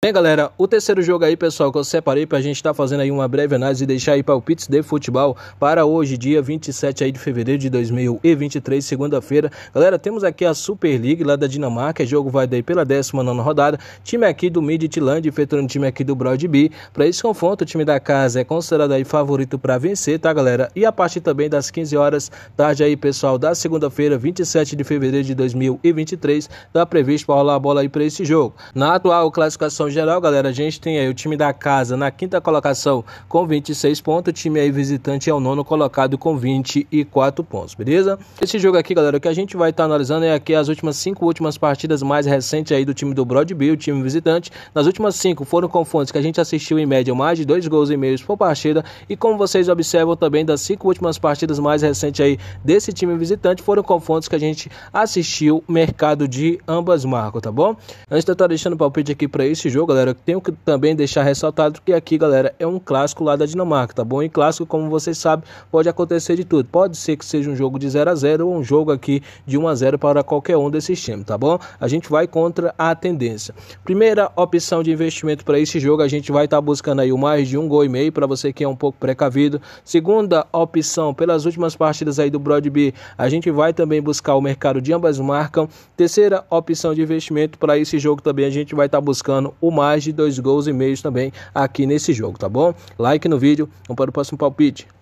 Bem, galera, o terceiro jogo aí, pessoal, que eu separei pra gente estar tá fazendo aí uma breve análise e deixar aí palpites de futebol para hoje, dia 27 aí de fevereiro de 2023, segunda-feira. Galera, temos aqui a Super League lá da Dinamarca, o jogo vai daí pela 19 rodada. Time aqui do Midtjylland enfrentando o time aqui do Brøndby. Para esse confronto, o time da casa é considerado aí favorito para vencer, tá, galera? E a partir também das 15 horas tarde aí, pessoal, da segunda-feira, 27 de fevereiro de 2023, tá previsto para rolar a bola aí para esse jogo. Na atual classificação classificação então, geral, galera, a gente tem aí o time da casa na quinta colocação com 26 pontos, o time aí visitante é o nono colocado com 24 pontos, beleza? Esse jogo aqui, galera, o que a gente vai estar tá analisando é aqui as últimas cinco últimas partidas mais recentes aí do time do Broadview, o time visitante. Nas últimas cinco foram confrontos que a gente assistiu em média mais de dois gols e meios por partida e como vocês observam também das cinco últimas partidas mais recentes aí desse time visitante foram confrontos que a gente assistiu mercado de ambas marcas, tá bom? Antes de eu estar deixando o palpite aqui para esse jogo, galera galera? Tenho que também deixar ressaltado que aqui, galera, é um clássico lá da Dinamarca, tá bom? E clássico, como vocês sabem, pode acontecer de tudo. Pode ser que seja um jogo de 0 a 0 ou um jogo aqui de 1 a 0 para qualquer um desses times, tá bom? A gente vai contra a tendência. Primeira opção de investimento para esse jogo, a gente vai estar tá buscando aí o mais de um gol e meio para você que é um pouco precavido. Segunda opção, pelas últimas partidas aí do Broadby, a gente vai também buscar o mercado de ambas marcas. Terceira opção de investimento para esse jogo também, a gente vai estar tá buscando o mais de dois gols e meios também aqui nesse jogo, tá bom? Like no vídeo, vamos para o próximo palpite.